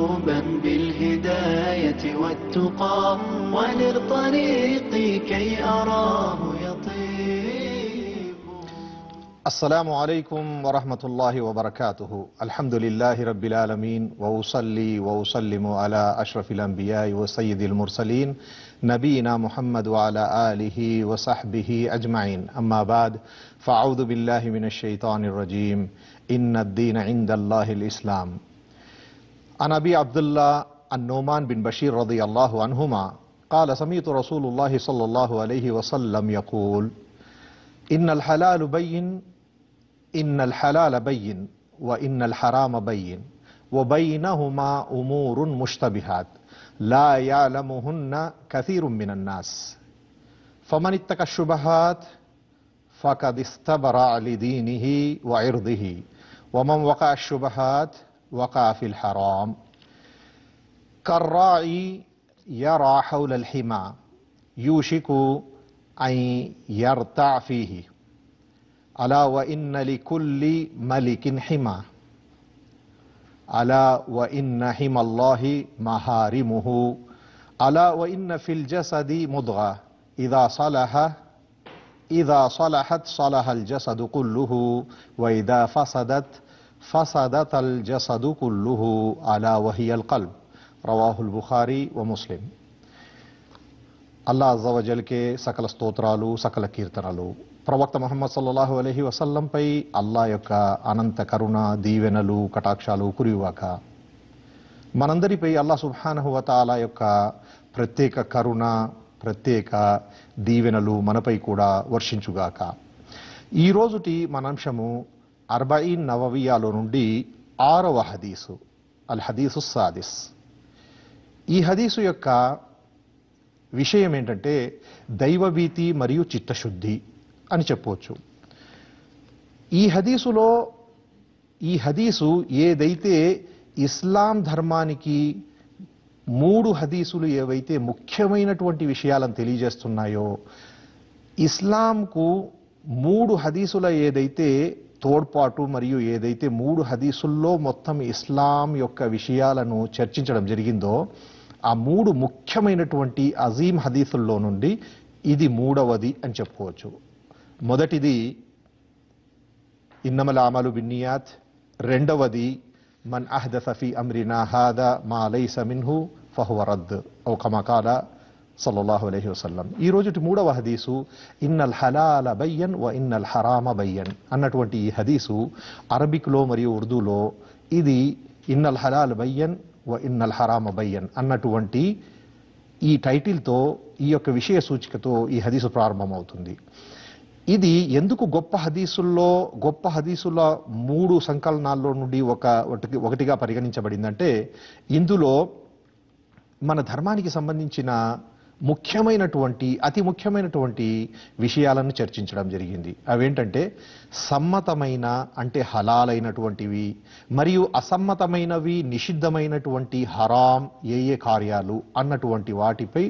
مربا بالهداية والتقى وللطريق طريقي كي أراه يطيب السلام عليكم ورحمة الله وبركاته الحمد لله رب العالمين وأصلي وأسلم على أشرف الأنبياء وسيد المرسلين نبينا محمد وعلى آله وصحبه أجمعين أما بعد فأعوذ بالله من الشيطان الرجيم إن الدين عند الله الإسلام عن أبي عبد الله النومان بن بشير رضي الله عنهما قال سميت رسول الله صلى الله عليه وسلم يقول إن الحلال بين إن الحلال بين وإن الحرام بين وبينهما أمور مشتبهات لا يعلمهن كثير من الناس فمن اتقى الشبهات فقد استبرع لدينه وعرضه ومن وقع الشبهات وقع في الحرام كالراعي يرى حول الحمى يوشك أن يرتع فيه ألا وإن لكل ملك حمى ألا وإن حمى الله محارمه ألا وإن في الجسد مضغة إذا صلح إذا صلحت صلح الجسد كله وإذا فسدت فصدت الجسد كله على وهي القلب రవాహుల్ البخاري ومسلم అల్లా అజవజల్కే సకల స్తోత్రాలు సకల కీర్తనలు ప్రవక్త మహమ్మద్ సల్లల్లాహు అలహి వసల్లంపై అల్లా యొక్క అనంత కరుణ దీవెనలు కటాక్షాలు కురివాక మనందరిపై అల్లా సుబ్హానహువతాల యొక్క ప్రత్యేక కరుణ ప్రత్యేక దీవెనలు మనపై కూడా వర్షించుగాక ఈరోజుటి అంశము అర్బయిన్ నవవియాలో నుండి ఆరవ హదీసు అల్ హదీసు సాదిస్ ఈ హదీసు యొక్క విషయం ఏంటంటే దైవభీతి మరియు చిత్తశుద్ధి అని చెప్పవచ్చు ఈ హదీసులో ఈ హదీసు ఏదైతే ఇస్లాం ధర్మానికి మూడు హదీసులు ఏవైతే ముఖ్యమైనటువంటి విషయాలను తెలియజేస్తున్నాయో ఇస్లాంకు మూడు హదీసుల ఏదైతే తోడ్పాటు మరియు ఏదైతే మూడు హదీసుల్లో మొత్తం ఇస్లాం యొక్క విషయాలను చర్చించడం జరిగిందో ఆ మూడు ముఖ్యమైనటువంటి అజీం హదీసుల్లో నుండి ఇది మూడవది అని చెప్పుకోవచ్చు మొదటిది ఇన్నమల అమలు బిన్నియాత్ రెండవది మన్ అహ్ద సఫీ అమ్రినా హాద మా అలై సమిన్హు ఫహువరద్ ఓ కమకాల సల్లల్లాహు అలహి వసల్లం ఈ రోజుటి మూడవ హదీసు ఇన్నల్ హలాల బయ్యన్ వ ఇన్నల్ హరామ బయ్యన్ అన్నటువంటి ఈ హదీసు అరబిక్లో మరియు ఉర్దూలో ఇది ఇన్నల్ హలాల్ బయ్యన్ వ ఇన్నల్ హరామ బయ్యన్ అన్నటువంటి ఈ టైటిల్తో ఈ యొక్క విషయ సూచికతో ఈ హదీసు ప్రారంభమవుతుంది ఇది ఎందుకు గొప్ప హదీసుల్లో గొప్ప హదీసుల మూడు సంకలనాల్లో నుండి ఒక ఒకటిగా పరిగణించబడిందంటే ఇందులో మన ధర్మానికి సంబంధించిన ముఖ్యమైనటువంటి అతి ముఖ్యమైనటువంటి విషయాలను చర్చించడం జరిగింది అవేంటంటే సమ్మతమైన అంటే హలాలైనటువంటివి మరియు అసమ్మతమైనవి నిషిద్ధమైనటువంటి హరాం ఏ ఏ కార్యాలు అన్నటువంటి వాటిపై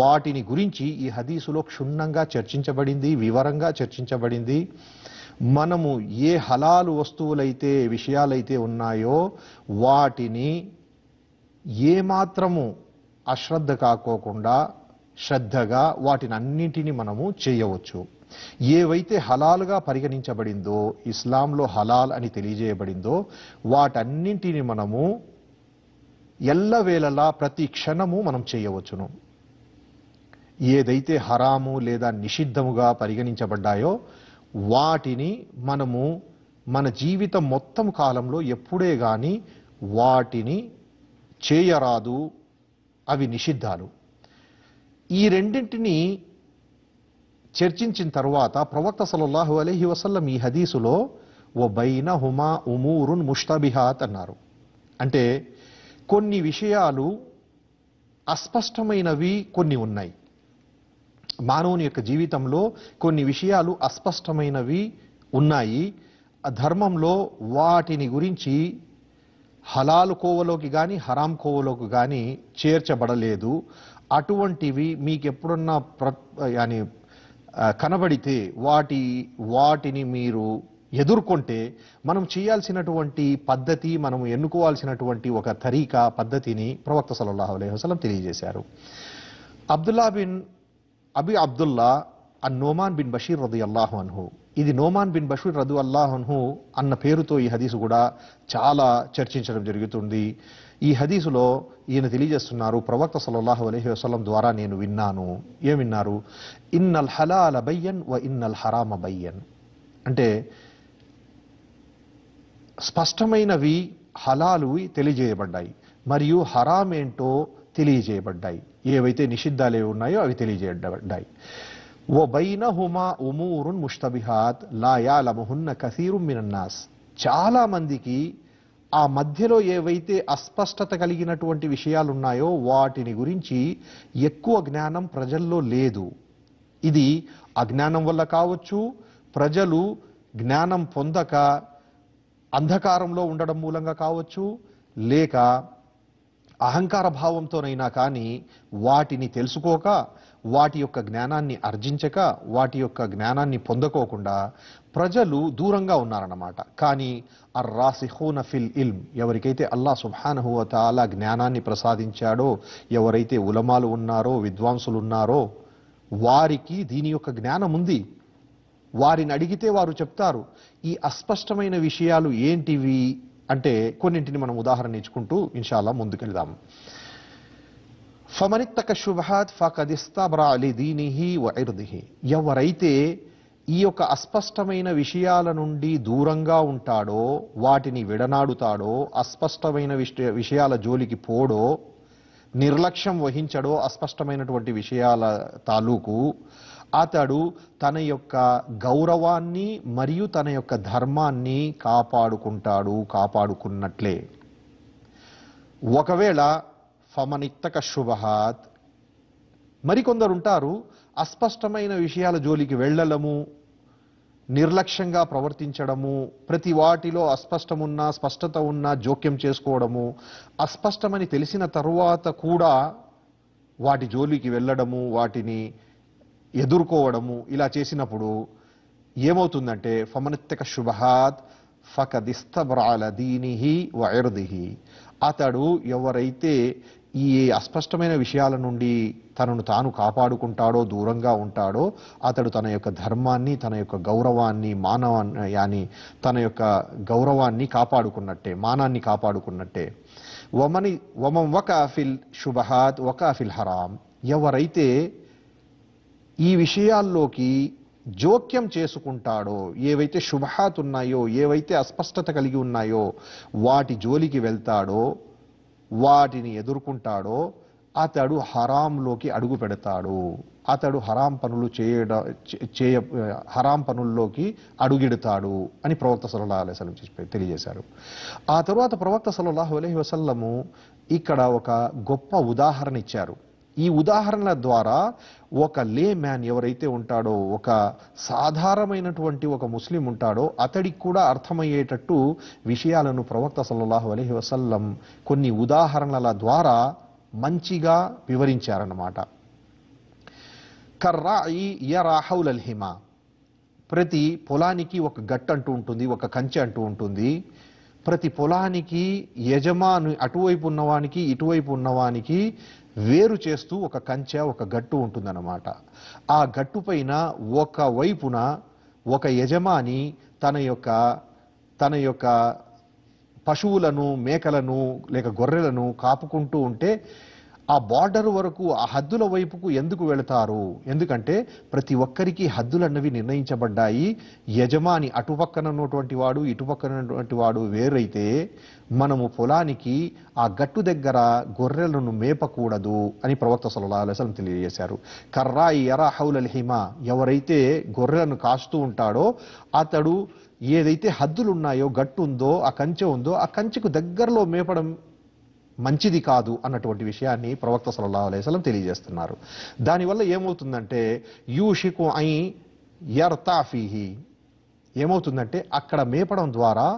వాటిని గురించి ఈ హదీసులో క్షుణ్ణంగా చర్చించబడింది వివరంగా చర్చించబడింది మనము ఏ హలాలు వస్తువులైతే విషయాలైతే ఉన్నాయో వాటిని ఏమాత్రము అశ్రద్ధ కాకోకుండా శ్రద్ధగా వాటిని అన్నింటినీ మనము చేయవచ్చు ఏవైతే హలాలుగా పరిగణించబడిందో ఇస్లాంలో హలాల్ అని తెలియజేయబడిందో వాటన్నింటిని మనము ఎల్లవేళలా ప్రతి క్షణము మనం చేయవచ్చును ఏదైతే హరాము లేదా నిషిద్ధముగా పరిగణించబడ్డాయో వాటిని మనము మన జీవితం మొత్తం కాలంలో ఎప్పుడే కానీ వాటిని చేయరాదు అవి నిషిద్ధాలు ఈ రెండింటినీ చర్చించిన తర్వాత ప్రవక్త సలల్లాహు అలహి వసల్లం ఈ హదీసులో ఓ బైన హుమా ఉమూరున్ ముష్తబిహాత్ అన్నారు అంటే కొన్ని విషయాలు అస్పష్టమైనవి కొన్ని ఉన్నాయి మానవుని యొక్క జీవితంలో కొన్ని విషయాలు అస్పష్టమైనవి ఉన్నాయి ధర్మంలో వాటిని గురించి హలాల్ కోవలోకి కానీ హరాం కోవలోకి కానీ చేర్చబడలేదు అటువంటివి మీకు ఎప్పుడన్నా ప్ర యాని కనబడితే వాటి వాటిని మీరు ఎదుర్కొంటే మనం చేయాల్సినటువంటి పద్ధతి మనం ఎన్నుకోవాల్సినటువంటి ఒక తరీకా పద్ధతిని ప్రవక్త సలల్లాహు అలహి వసలం తెలియజేశారు Abdullah bin Abi Abdullah Noman bin Bashir రది అల్లాహు అన్హు ఇది నోమాన్ బిన్ బషీర్ రదు అల్లాహన్హు అన్న పేరుతో ఈ హదీసు కూడా చాలా చర్చించడం జరుగుతుంది ఈ హదీసులో ఈయన తెలియజేస్తున్నారు ప్రవక్త సల్లల్లాహు అలహి వసలం ద్వారా నేను విన్నాను ఏమిన్నారు ఇన్నల్ హలాల బయ్యన్ వ ఇన్నల్ హరామ బయ్యన్ అంటే స్పష్టమైనవి హలాలువి తెలియజేయబడ్డాయి మరియు హరామేంటో తెలియజేయబడ్డాయి ఏవైతే నిషిద్ధాలు ఏవి ఉన్నాయో అవి తెలియజేయబడ్డాయి వైనహుమా ఉమూరున్ లాయాల లాయాలముహున్న కసీరుం మినన్నాస్ చాలా మందికి ఆ మధ్యలో ఏవైతే అస్పష్టత కలిగినటువంటి విషయాలున్నాయో వాటిని గురించి ఎక్కువ జ్ఞానం ప్రజల్లో లేదు ఇది అజ్ఞానం వల్ల కావచ్చు ప్రజలు జ్ఞానం పొందక అంధకారంలో ఉండడం మూలంగా కావచ్చు లేక అహంకార భావంతోనైనా కానీ వాటిని తెలుసుకోక వాటి యొక్క జ్ఞానాన్ని అర్జించక వాటి యొక్క జ్ఞానాన్ని పొందుకోకుండా ప్రజలు దూరంగా ఉన్నారన్నమాట కానీ అర్రాసిహూన ఫిల్ ఇల్మ్ ఎవరికైతే అల్లా అలా జ్ఞానాన్ని ప్రసాదించాడో ఎవరైతే ఉలమాలు ఉన్నారో విద్వాంసులు ఉన్నారో వారికి దీని యొక్క జ్ఞానం ఉంది వారిని అడిగితే వారు చెప్తారు ఈ అస్పష్టమైన విషయాలు ఏంటివి అంటే కొన్నింటిని మనం ఉదాహరణ ఇచ్చుకుంటూ ఇన్షాల్లా ముందుకెళ్దాం ఫమనిత్తక శుభాత్ ఫకదిస్తాబ్రా దీనిహి వైర్దిహి ఎవరైతే ఈ యొక్క అస్పష్టమైన విషయాల నుండి దూరంగా ఉంటాడో వాటిని విడనాడుతాడో అస్పష్టమైన విషయాల జోలికి పోడో నిర్లక్ష్యం వహించడో అస్పష్టమైనటువంటి విషయాల తాలూకు అతడు తన యొక్క గౌరవాన్ని మరియు తన యొక్క ధర్మాన్ని కాపాడుకుంటాడు కాపాడుకున్నట్లే ఒకవేళ ఫమనిత్తక శుభహాత్ ఉంటారు అస్పష్టమైన విషయాల జోలికి వెళ్ళలము నిర్లక్ష్యంగా ప్రవర్తించడము ప్రతి వాటిలో అస్పష్టమున్నా స్పష్టత ఉన్నా జోక్యం చేసుకోవడము అస్పష్టమని తెలిసిన తరువాత కూడా వాటి జోలికి వెళ్ళడము వాటిని ఎదుర్కోవడము ఇలా చేసినప్పుడు ఏమవుతుందంటే ఫమనిత్తక శుభహాత్ ఫకదిస్తబ్రాల దీనిహి వైరుదిహి అతడు ఎవరైతే ఈ అస్పష్టమైన విషయాల నుండి తనను తాను కాపాడుకుంటాడో దూరంగా ఉంటాడో అతడు తన యొక్క ధర్మాన్ని తన యొక్క గౌరవాన్ని మానవాన్ని తన యొక్క గౌరవాన్ని కాపాడుకున్నట్టే మానాన్ని కాపాడుకున్నట్టే వమని వమం అఫిల్ శుభహాత్ అఫిల్ హరాం ఎవరైతే ఈ విషయాల్లోకి జోక్యం చేసుకుంటాడో ఏవైతే శుభహాత్ ఉన్నాయో ఏవైతే అస్పష్టత కలిగి ఉన్నాయో వాటి జోలికి వెళ్తాడో వాటిని ఎదుర్కొంటాడో అతడు హరాంలోకి అడుగు పెడతాడు అతడు హరాం పనులు చేయడ చేయ హరాం పనుల్లోకి అడుగెడతాడు అని ప్రవక్త సలహా అలై వసలం తెలియజేశారు ఆ తర్వాత ప్రవక్త సలహాహు అలహి వసల్లము ఇక్కడ ఒక గొప్ప ఉదాహరణ ఇచ్చారు ఈ ఉదాహరణల ద్వారా ఒక లే మ్యాన్ ఎవరైతే ఉంటాడో ఒక సాధారణమైనటువంటి ఒక ముస్లిం ఉంటాడో అతడికి కూడా అర్థమయ్యేటట్టు విషయాలను ప్రవక్త సల్లల్లాహు అలహి వసల్లం కొన్ని ఉదాహరణల ద్వారా మంచిగా వివరించారన్నమాట కర్రాయి యరాహౌలల్ హిమా ప్రతి పొలానికి ఒక గట్టు అంటూ ఉంటుంది ఒక కంచె అంటూ ఉంటుంది ప్రతి పొలానికి యజమాను అటువైపు ఉన్నవానికి ఇటువైపు ఉన్నవానికి వేరు చేస్తూ ఒక కంచె ఒక గట్టు ఉంటుందన్నమాట ఆ గట్టు పైన ఒక వైపున ఒక యజమాని తన యొక్క తన యొక్క పశువులను మేకలను లేక గొర్రెలను కాపుకుంటూ ఉంటే ఆ బార్డర్ వరకు ఆ హద్దుల వైపుకు ఎందుకు వెళతారు ఎందుకంటే ప్రతి ఒక్కరికి హద్దులు అన్నవి నిర్ణయించబడ్డాయి యజమాని అటుపక్కన ఉన్నటువంటి వాడు ఇటుపక్కన ఉన్నటువంటి వాడు వేరైతే మనము పొలానికి ఆ గట్టు దగ్గర గొర్రెలను మేపకూడదు అని ప్రవక్త సలహా తెలియజేశారు కర్రాయి ఎరా హౌలల్ హిమ ఎవరైతే గొర్రెలను కాస్తూ ఉంటాడో అతడు ఏదైతే హద్దులు ఉన్నాయో గట్టు ఉందో ఆ కంచె ఉందో ఆ కంచెకు దగ్గరలో మేపడం మంచిది కాదు అన్నటువంటి విషయాన్ని ప్రవక్త సల్లల్లాహు అలైవలం తెలియజేస్తున్నారు దానివల్ల ఏమవుతుందంటే యూషికు ఐ యర్తాఫీహి ఏమవుతుందంటే అక్కడ మేపడం ద్వారా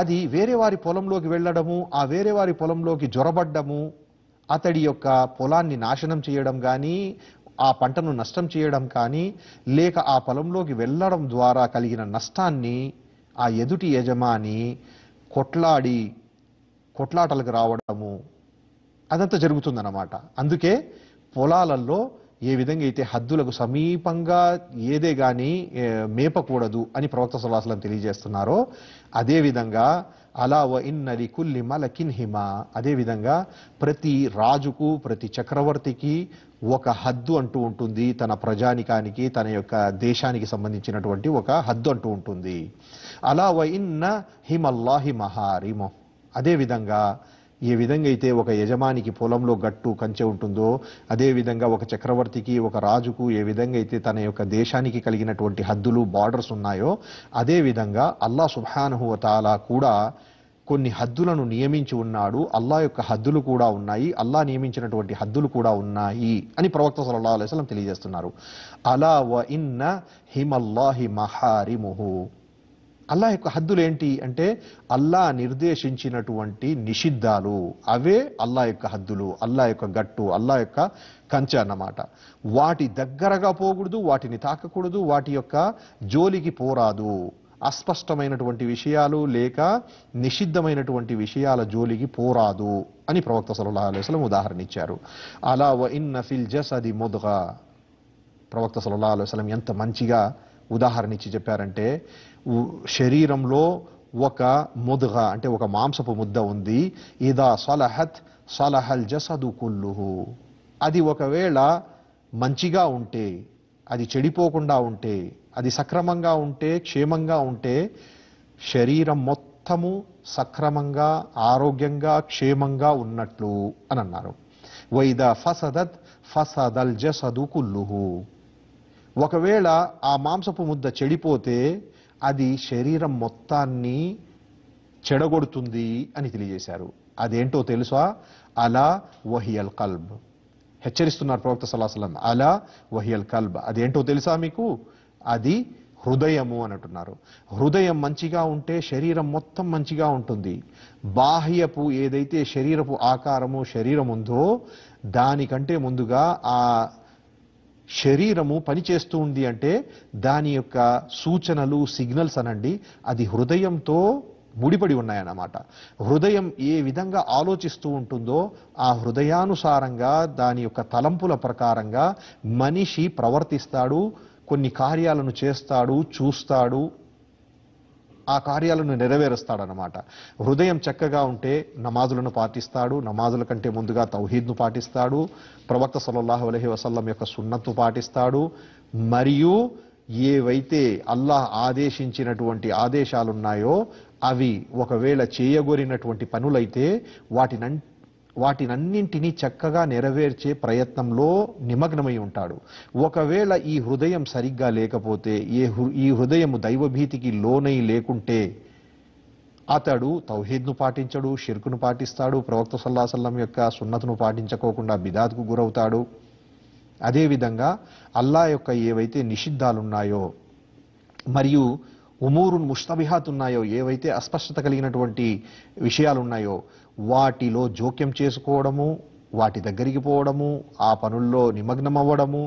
అది వేరే వారి పొలంలోకి వెళ్ళడము ఆ వేరే వారి పొలంలోకి జొరబడ్డము అతడి యొక్క పొలాన్ని నాశనం చేయడం కానీ ఆ పంటను నష్టం చేయడం కానీ లేక ఆ పొలంలోకి వెళ్ళడం ద్వారా కలిగిన నష్టాన్ని ఆ ఎదుటి యజమాని కొట్లాడి కొట్లాటలకు రావడము అదంతా జరుగుతుందన్నమాట అందుకే పొలాలలో ఏ విధంగా అయితే హద్దులకు సమీపంగా ఏదే కానీ మేపకూడదు అని ప్రవక్త సులాసలం తెలియజేస్తున్నారో అదేవిధంగా అలా వ ఇన్నలి కుల్లి మలకిన్ హిమ అదేవిధంగా ప్రతి రాజుకు ప్రతి చక్రవర్తికి ఒక హద్దు అంటూ ఉంటుంది తన ప్రజానికానికి తన యొక్క దేశానికి సంబంధించినటువంటి ఒక హద్దు అంటూ ఉంటుంది అలా వ ఇన్న హిమల్లాహి మహారిమో అదేవిధంగా ఏ విధంగా అయితే ఒక యజమానికి పొలంలో గట్టు కంచె ఉంటుందో అదేవిధంగా ఒక చక్రవర్తికి ఒక రాజుకు ఏ విధంగా అయితే తన యొక్క దేశానికి కలిగినటువంటి హద్దులు బార్డర్స్ ఉన్నాయో అదేవిధంగా అల్లా సుభానుహువతాలా కూడా కొన్ని హద్దులను నియమించి ఉన్నాడు అల్లా యొక్క హద్దులు కూడా ఉన్నాయి అల్లా నియమించినటువంటి హద్దులు కూడా ఉన్నాయి అని ప్రవక్త సల్లా అలైస్లం తెలియజేస్తున్నారు అలా వ ఇన్న హిమల్లాహి మహారిముహు అల్లా యొక్క హద్దులు ఏంటి అంటే అల్లా నిర్దేశించినటువంటి నిషిద్ధాలు అవే అల్లా యొక్క హద్దులు అల్లా యొక్క గట్టు అల్లా యొక్క కంచె అన్నమాట వాటి దగ్గరగా పోకూడదు వాటిని తాకకూడదు వాటి యొక్క జోలికి పోరాదు అస్పష్టమైనటువంటి విషయాలు లేక నిషిద్ధమైనటువంటి విషయాల జోలికి పోరాదు అని ప్రవక్త సలహా అలైస్లం ఉదాహరణ ఇచ్చారు అలా వ ఇన్ నఫిల్ జస్ అది మొదగా ప్రవక్త సలహా అలైస్లం ఎంత మంచిగా ఉదాహరణ ఇచ్చి చెప్పారంటే శరీరంలో ఒక ముదుగ అంటే ఒక మాంసపు ముద్ద ఉంది ఇదా సలహత్ సలహల్ జసదు కుల్లుహు అది ఒకవేళ మంచిగా ఉంటే అది చెడిపోకుండా ఉంటే అది సక్రమంగా ఉంటే క్షేమంగా ఉంటే శరీరం మొత్తము సక్రమంగా ఆరోగ్యంగా క్షేమంగా ఉన్నట్లు అని అన్నారు వైద ఫసదత్ ఫసదల్ జసదు కుల్లుహు ఒకవేళ ఆ మాంసపు ముద్ద చెడిపోతే అది శరీరం మొత్తాన్ని చెడగొడుతుంది అని తెలియజేశారు అదేంటో తెలుసా అలా వహియల్ కల్బ్ హెచ్చరిస్తున్నారు ప్రవక్త సలాహలం అలా వహియల్ కల్బ్ అదేంటో తెలుసా మీకు అది హృదయము అంటున్నారు హృదయం మంచిగా ఉంటే శరీరం మొత్తం మంచిగా ఉంటుంది బాహ్యపు ఏదైతే శరీరపు ఆకారము శరీరం ఉందో దానికంటే ముందుగా ఆ శరీరము పనిచేస్తూ ఉంది అంటే దాని యొక్క సూచనలు సిగ్నల్స్ అనండి అది హృదయంతో ముడిపడి ఉన్నాయన్నమాట హృదయం ఏ విధంగా ఆలోచిస్తూ ఉంటుందో ఆ హృదయానుసారంగా దాని యొక్క తలంపుల ప్రకారంగా మనిషి ప్రవర్తిస్తాడు కొన్ని కార్యాలను చేస్తాడు చూస్తాడు ఆ కార్యాలను నెరవేరుస్తాడనమాట హృదయం చక్కగా ఉంటే నమాజులను పాటిస్తాడు నమాజుల కంటే ముందుగా తౌహీద్ను పాటిస్తాడు ప్రవక్త సల్లల్లాహు అలహి వసల్లం యొక్క సున్నత్తు పాటిస్తాడు మరియు ఏవైతే అల్లాహ్ ఆదేశించినటువంటి ఆదేశాలున్నాయో అవి ఒకవేళ చేయగోరినటువంటి పనులైతే వాటినంటే వాటినన్నింటినీ చక్కగా నెరవేర్చే ప్రయత్నంలో నిమగ్నమై ఉంటాడు ఒకవేళ ఈ హృదయం సరిగ్గా లేకపోతే ఏ ఈ హృదయము దైవభీతికి లోనై లేకుంటే అతడు తౌహీద్ను పాటించడు షిర్కును పాటిస్తాడు ప్రవక్త సల్లాసల్లం యొక్క సున్నతను పాటించకోకుండా బిదాత్కు గురవుతాడు అదేవిధంగా అల్లా యొక్క ఏవైతే నిషిద్ధాలున్నాయో మరియు ఉమూరు ముష్తబిహాత్ ఉన్నాయో ఏవైతే అస్పష్టత కలిగినటువంటి విషయాలు ఉన్నాయో వాటిలో జోక్యం చేసుకోవడము వాటి దగ్గరికి పోవడము ఆ పనుల్లో నిమగ్నం అవ్వడము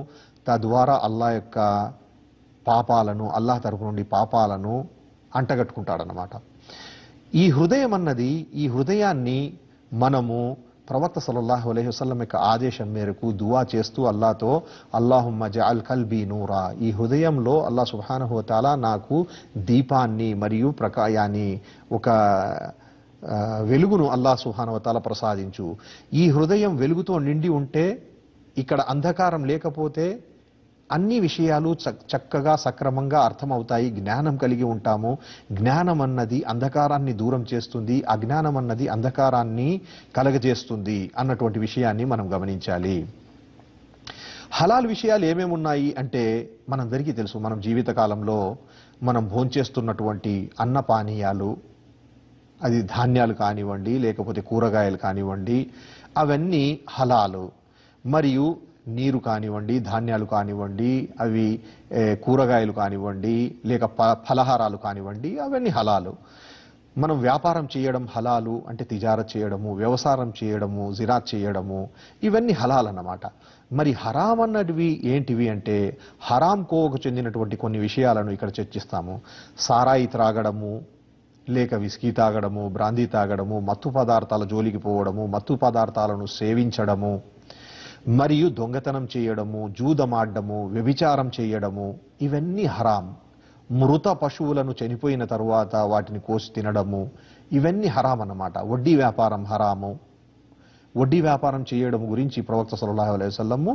తద్వారా అల్లా యొక్క పాపాలను అల్లాహ్ తరపు నుండి పాపాలను అంటగట్టుకుంటాడనమాట ఈ హృదయం అన్నది ఈ హృదయాన్ని మనము ప్రవక్త సలల్లాహు అలహి వసలం యొక్క ఆదేశం మేరకు దువా చేస్తూ అల్లాతో అల్లాహుమ్మ జఅల్ కల్బీ నూరా ఈ హృదయంలో అల్లా సుబానహోతాలా నాకు దీపాన్ని మరియు ప్రకాయాన్ని ఒక వెలుగును అల్లా సుహానవతాల ప్రసాదించు ఈ హృదయం వెలుగుతో నిండి ఉంటే ఇక్కడ అంధకారం లేకపోతే అన్ని విషయాలు చక్కగా సక్రమంగా అర్థమవుతాయి జ్ఞానం కలిగి ఉంటాము జ్ఞానం అన్నది అంధకారాన్ని దూరం చేస్తుంది అజ్ఞానం అన్నది అంధకారాన్ని కలగజేస్తుంది అన్నటువంటి విషయాన్ని మనం గమనించాలి హలాల్ విషయాలు ఏమేమి ఉన్నాయి అంటే మనందరికీ తెలుసు మనం జీవితకాలంలో మనం భోంచేస్తున్నటువంటి అన్న పానీయాలు అది ధాన్యాలు కానివ్వండి లేకపోతే కూరగాయలు కానివ్వండి అవన్నీ హలాలు మరియు నీరు కానివ్వండి ధాన్యాలు కానివ్వండి అవి కూరగాయలు కానివ్వండి లేక ఫలహారాలు కానివ్వండి అవన్నీ హలాలు మనం వ్యాపారం చేయడం హలాలు అంటే తిజార చేయడము వ్యవసాయం చేయడము జిరా చేయడము ఇవన్నీ హలాలు అన్నమాట మరి హరాం అన్నటివి ఏంటివి అంటే హరాం కోవకు చెందినటువంటి కొన్ని విషయాలను ఇక్కడ చర్చిస్తాము సారాయి త్రాగడము లేక విస్కీ తాగడము బ్రాందీ తాగడము మత్తు పదార్థాల జోలికి పోవడము మత్తు పదార్థాలను సేవించడము మరియు దొంగతనం చేయడము జూదమాడ్డము వ్యభిచారం చేయడము ఇవన్నీ హరాం మృత పశువులను చనిపోయిన తరువాత వాటిని కోసి తినడము ఇవన్నీ హరాం అన్నమాట వడ్డీ వ్యాపారం హరాము వడ్డీ వ్యాపారం చేయడం గురించి ప్రవక్త సల్లల్లాహు అలైహి వసల్లము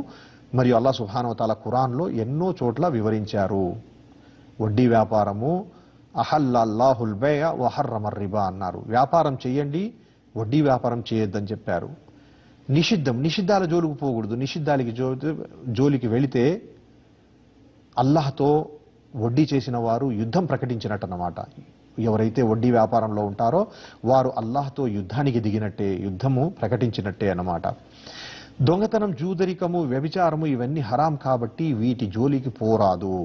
మరియు అల్లా సుహానవతాల ఖురాన్లో ఎన్నో చోట్ల వివరించారు వడ్డీ వ్యాపారము అహల్లాహుల్బేయ వహర్రమర్రిబా అన్నారు వ్యాపారం చేయండి వడ్డీ వ్యాపారం చేయొద్దని చెప్పారు నిషిద్ధం నిషిద్ధాల జోలికి పోకూడదు నిషిద్ధాలకి జో జోలికి వెళితే అల్లాహతో వడ్డీ చేసిన వారు యుద్ధం ప్రకటించినట్టు అన్నమాట ఎవరైతే వడ్డీ వ్యాపారంలో ఉంటారో వారు అల్లాహతో యుద్ధానికి దిగినట్టే యుద్ధము ప్రకటించినట్టే అన్నమాట దొంగతనం జూదరికము వ్యభిచారము ఇవన్నీ హరాం కాబట్టి వీటి జోలికి పోరాదు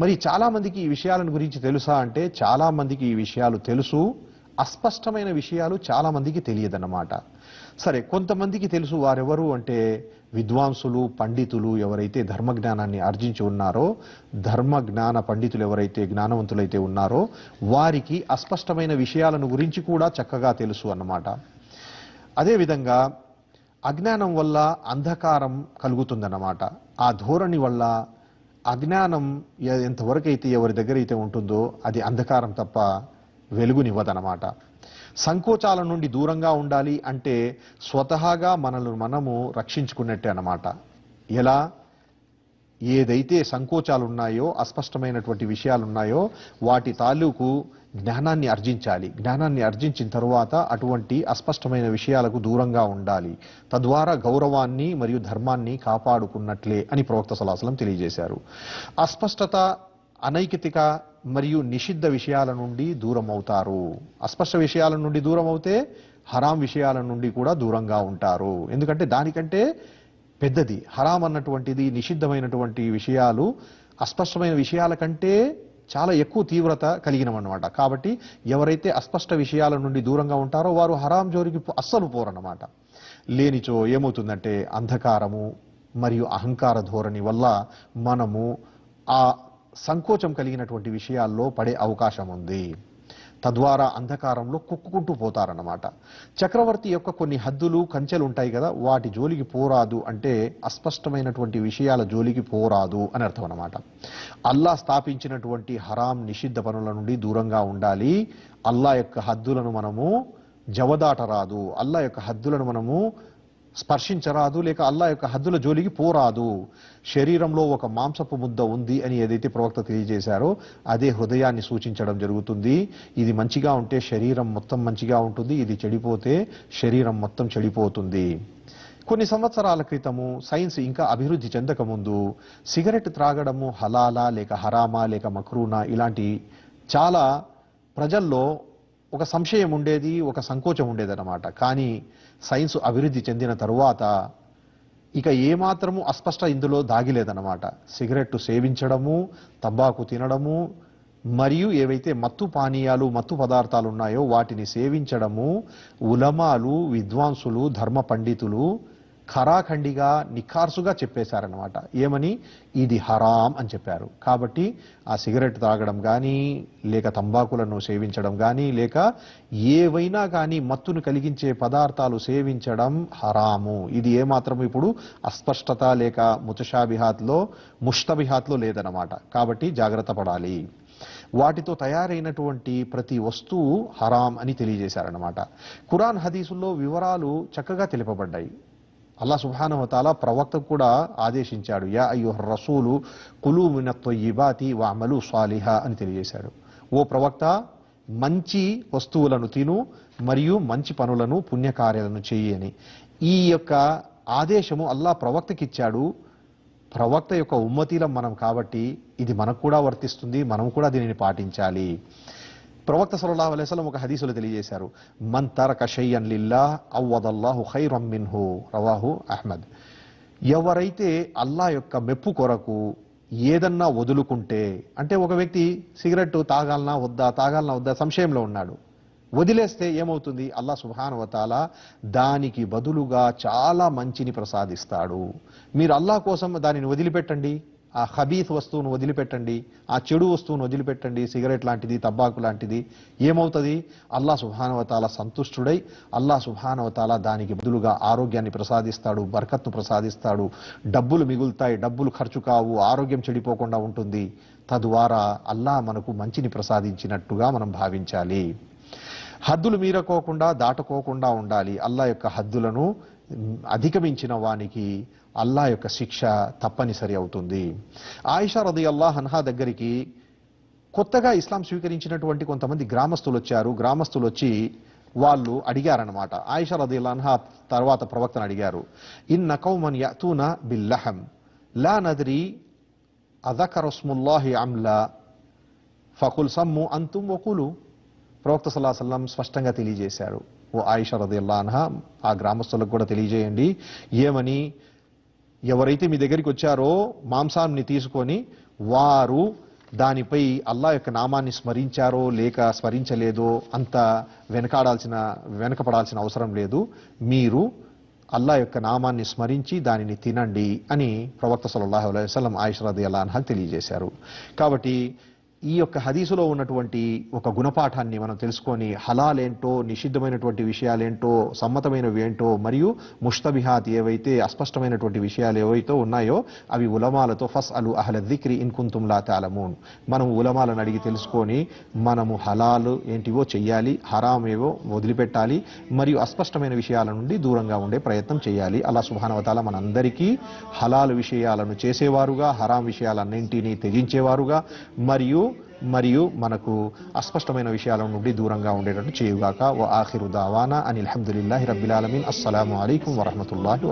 మరి చాలామందికి ఈ విషయాలను గురించి తెలుసా అంటే చాలామందికి ఈ విషయాలు తెలుసు అస్పష్టమైన విషయాలు చాలామందికి తెలియదన్నమాట సరే కొంతమందికి తెలుసు వారెవరు అంటే విద్వాంసులు పండితులు ఎవరైతే ధర్మజ్ఞానాన్ని ఆర్జించి ఉన్నారో ధర్మ జ్ఞాన పండితులు ఎవరైతే జ్ఞానవంతులైతే ఉన్నారో వారికి అస్పష్టమైన విషయాలను గురించి కూడా చక్కగా తెలుసు అన్నమాట అదేవిధంగా అజ్ఞానం వల్ల అంధకారం కలుగుతుందన్నమాట ఆ ధోరణి వల్ల అజ్ఞానం ఎంతవరకు అయితే ఎవరి దగ్గర అయితే ఉంటుందో అది అంధకారం తప్ప వెలుగునివ్వదనమాట సంకోచాల నుండి దూరంగా ఉండాలి అంటే స్వతహాగా మనల్ని మనము రక్షించుకున్నట్టే అనమాట ఎలా ఏదైతే సంకోచాలు ఉన్నాయో అస్పష్టమైనటువంటి విషయాలు ఉన్నాయో వాటి తాలూకు జ్ఞానాన్ని అర్జించాలి జ్ఞానాన్ని అర్జించిన తరువాత అటువంటి అస్పష్టమైన విషయాలకు దూరంగా ఉండాలి తద్వారా గౌరవాన్ని మరియు ధర్మాన్ని కాపాడుకున్నట్లే అని ప్రవక్త సలాసలం తెలియజేశారు అస్పష్టత అనైకితిక మరియు నిషిద్ధ విషయాల నుండి దూరం అవుతారు అస్పష్ట విషయాల నుండి దూరం అవుతే హరాం విషయాల నుండి కూడా దూరంగా ఉంటారు ఎందుకంటే దానికంటే పెద్దది హరాం అన్నటువంటిది నిషిద్ధమైనటువంటి విషయాలు అస్పష్టమైన విషయాల కంటే చాలా ఎక్కువ తీవ్రత కలిగినమన్నమాట కాబట్టి ఎవరైతే అస్పష్ట విషయాల నుండి దూరంగా ఉంటారో వారు హరాం జోరికి అస్సలు పోరన్నమాట లేనిచో ఏమవుతుందంటే అంధకారము మరియు అహంకార ధోరణి వల్ల మనము ఆ సంకోచం కలిగినటువంటి విషయాల్లో పడే అవకాశం ఉంది తద్వారా అంధకారంలో కుక్కుకుంటూ పోతారన్నమాట చక్రవర్తి యొక్క కొన్ని హద్దులు కంచెలు ఉంటాయి కదా వాటి జోలికి పోరాదు అంటే అస్పష్టమైనటువంటి విషయాల జోలికి పోరాదు అని అర్థం అనమాట అల్లా స్థాపించినటువంటి హరాం నిషిద్ధ పనుల నుండి దూరంగా ఉండాలి అల్లా యొక్క హద్దులను మనము జవదాటరాదు అల్లా యొక్క హద్దులను మనము స్పర్శించరాదు లేక అల్లా యొక్క హద్దుల జోలికి పోరాదు శరీరంలో ఒక మాంసపు ముద్ద ఉంది అని ఏదైతే ప్రవక్త తెలియజేశారో అదే హృదయాన్ని సూచించడం జరుగుతుంది ఇది మంచిగా ఉంటే శరీరం మొత్తం మంచిగా ఉంటుంది ఇది చెడిపోతే శరీరం మొత్తం చెడిపోతుంది కొన్ని సంవత్సరాల క్రితము సైన్స్ ఇంకా అభివృద్ధి చెందకముందు సిగరెట్ త్రాగడము హలాలా లేక హరామా లేక మక్రూనా ఇలాంటి చాలా ప్రజల్లో ఒక సంశయం ఉండేది ఒక సంకోచం ఉండేదన్నమాట కానీ సైన్స్ అభివృద్ధి చెందిన తరువాత ఇక ఏమాత్రము అస్పష్ట ఇందులో దాగిలేదనమాట సిగరెట్ సేవించడము తంబాకు తినడము మరియు ఏవైతే మత్తు పానీయాలు మత్తు పదార్థాలు ఉన్నాయో వాటిని సేవించడము ఉలమాలు విద్వాంసులు ధర్మ పండితులు ఖరాఖండిగా నిఖార్సుగా చెప్పేశారనమాట ఏమని ఇది హరాం అని చెప్పారు కాబట్టి ఆ సిగరెట్ తాగడం కానీ లేక తంబాకులను సేవించడం కానీ లేక ఏవైనా కానీ మత్తును కలిగించే పదార్థాలు సేవించడం హరాము ఇది ఏమాత్రం ఇప్పుడు అస్పష్టత లేక ముతషాబిహాత్లో ముష్టబిహాత్లో లేదనమాట కాబట్టి జాగ్రత్త పడాలి వాటితో తయారైనటువంటి ప్రతి వస్తువు హరాం అని తెలియజేశారనమాట కురాన్ హదీసుల్లో వివరాలు చక్కగా తెలుపబడ్డాయి అల్లా తాలా ప్రవక్త కూడా ఆదేశించాడు యా అయ్యో రసూలు కులు మినత్వయిబాతి వామలు స్వాలిహా అని తెలియజేశాడు ఓ ప్రవక్త మంచి వస్తువులను తిను మరియు మంచి పనులను పుణ్యకార్యాలను చెయ్యి అని ఈ యొక్క ఆదేశము అల్లా ప్రవక్తకిచ్చాడు ప్రవక్త యొక్క ఉమ్మతీలం మనం కాబట్టి ఇది మనకు కూడా వర్తిస్తుంది మనం కూడా దీనిని పాటించాలి ప్రవక్త సలహా అలైస్లం ఒక హదీసులు తెలియజేశారు మన్ తరక షయ్యన్ లిల్లా అవ్వదల్లాహు ఖైరం మిన్హు రవాహు అహ్మద్ ఎవరైతే అల్లా యొక్క మెప్పు కొరకు ఏదన్నా వదులుకుంటే అంటే ఒక వ్యక్తి సిగరెట్ తాగాలనా వద్దా తాగాలనా వద్దా సంశయంలో ఉన్నాడు వదిలేస్తే ఏమవుతుంది అల్లా సుభానువతాల దానికి బదులుగా చాలా మంచిని ప్రసాదిస్తాడు మీరు అల్లా కోసం దానిని వదిలిపెట్టండి ఆ హబీత్ వస్తువును వదిలిపెట్టండి ఆ చెడు వస్తువును వదిలిపెట్టండి సిగరెట్ లాంటిది తబ్బాకు లాంటిది ఏమవుతుంది అల్లా సుభానవతాల సంతుష్టుడై అల్లా సుభానవతాల దానికి బదులుగా ఆరోగ్యాన్ని ప్రసాదిస్తాడు బర్కత్ను ప్రసాదిస్తాడు డబ్బులు మిగులుతాయి డబ్బులు ఖర్చు కావు ఆరోగ్యం చెడిపోకుండా ఉంటుంది తద్వారా అల్లా మనకు మంచిని ప్రసాదించినట్టుగా మనం భావించాలి హద్దులు మీరకోకుండా దాటుకోకుండా ఉండాలి అల్లా యొక్క హద్దులను అధిగమించిన వానికి అల్లా యొక్క శిక్ష తప్పనిసరి అవుతుంది ఆయిషా రది అల్లా హన్హా దగ్గరికి కొత్తగా ఇస్లాం స్వీకరించినటువంటి కొంతమంది గ్రామస్తులు వచ్చారు గ్రామస్తులు వచ్చి వాళ్ళు అడిగారనమాట ఆయిషా రది అల్లాహా తర్వాత ప్రవక్తను అడిగారు ఇన్ నకౌమన్ యతూన బిల్లహం లా నదరి అదకరస్ముల్లాహి అమ్లా ఫకుల్ సమ్ము అంతుం ఒకులు ప్రవక్త సల్లాహం స్పష్టంగా తెలియజేశారు ఓ ఆయిషా రదిల్లా అన్హా ఆ గ్రామస్తులకు కూడా తెలియజేయండి ఏమని ఎవరైతే మీ దగ్గరికి వచ్చారో మాంసాన్ని తీసుకొని వారు దానిపై అల్లా యొక్క నామాన్ని స్మరించారో లేక స్మరించలేదో అంత వెనకాడాల్సిన వెనకపడాల్సిన అవసరం లేదు మీరు అల్లా యొక్క నామాన్ని స్మరించి దానిని తినండి అని ప్రవక్త సల్లల్లాహు అలైహి వసల్లం ఆయిషరాది అల్లా తెలియజేశారు కాబట్టి ఈ యొక్క హదీసులో ఉన్నటువంటి ఒక గుణపాఠాన్ని మనం తెలుసుకొని హలాల్ ఏంటో నిషిద్ధమైనటువంటి విషయాలేంటో సమ్మతమైనవి ఏంటో మరియు ముష్తబిహాత్ ఏవైతే అస్పష్టమైనటువంటి విషయాలు ఏవైతే ఉన్నాయో అవి ఉలమాలతో ఫస్ అలు అహల దిక్రి ఇన్కుంతుమ్లా తాలమూన్ మనం ఉలమాలను అడిగి తెలుసుకొని మనము హలాలు ఏంటివో చెయ్యాలి హరాం ఏవో వదిలిపెట్టాలి మరియు అస్పష్టమైన విషయాల నుండి దూరంగా ఉండే ప్రయత్నం చేయాలి అలా సుభానవతాల మనందరికీ హలాలు విషయాలను చేసేవారుగా హరాం విషయాలన్నింటినీ త్యజించేవారుగా మరియు మరియు మనకు అస్పష్టమైన విషయాల నుండి దూరంగా ఉండేటట్టు చేయుగాక ఓ ఆఖిరు దావానా అని అల్హమ్దుల్లాహి రబ్బిల్ ఆలమీన్ అస్సలాము అలైకుం వరహమతుల్లాహి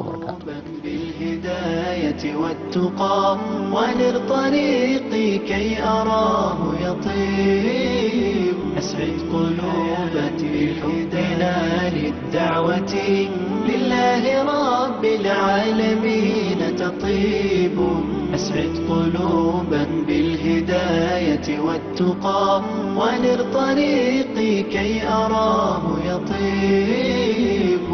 వబర్కాతు أسعد قلوبتي حبنا للدعوة لله رب العالمين تطيب أسعد قلوبتي بالهداية والتقى وللطريق طريقي كي أراه يطيب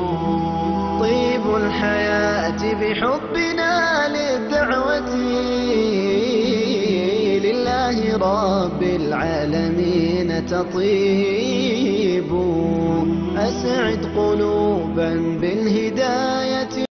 طيب الحياة بحبنا للدعوة لله رب العالمين تطيب أسعد قلوبا بالهداية